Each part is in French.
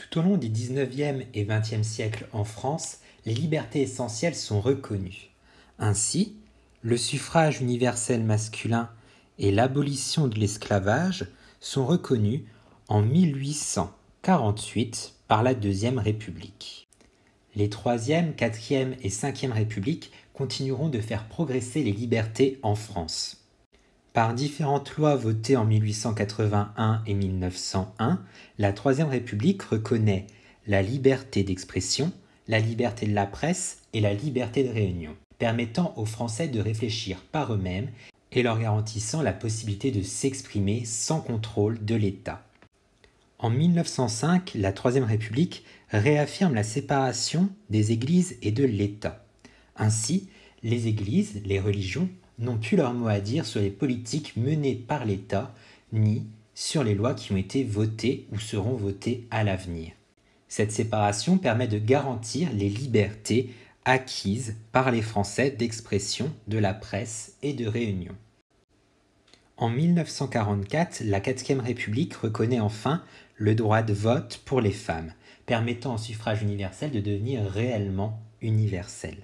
Tout au long des 19e et 20e siècles en France, les libertés essentielles sont reconnues. Ainsi, le suffrage universel masculin et l'abolition de l'esclavage sont reconnus en 1848 par la Deuxième République. Les troisième, quatrième et cinquième Républiques continueront de faire progresser les libertés en France. Par différentes lois votées en 1881 et 1901, la Troisième République reconnaît la liberté d'expression, la liberté de la presse et la liberté de réunion, permettant aux Français de réfléchir par eux-mêmes et leur garantissant la possibilité de s'exprimer sans contrôle de l'État. En 1905, la Troisième République réaffirme la séparation des Églises et de l'État. Ainsi, les églises, les religions, n'ont plus leur mot à dire sur les politiques menées par l'État, ni sur les lois qui ont été votées ou seront votées à l'avenir. Cette séparation permet de garantir les libertés acquises par les Français d'expression, de la presse et de réunion. En 1944, la 4 République reconnaît enfin le droit de vote pour les femmes, permettant au suffrage universel de devenir réellement universel.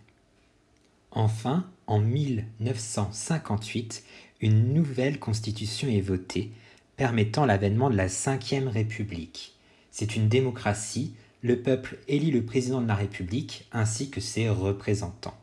Enfin, en 1958, une nouvelle constitution est votée, permettant l'avènement de la Ve République. C'est une démocratie, le peuple élit le président de la République ainsi que ses représentants.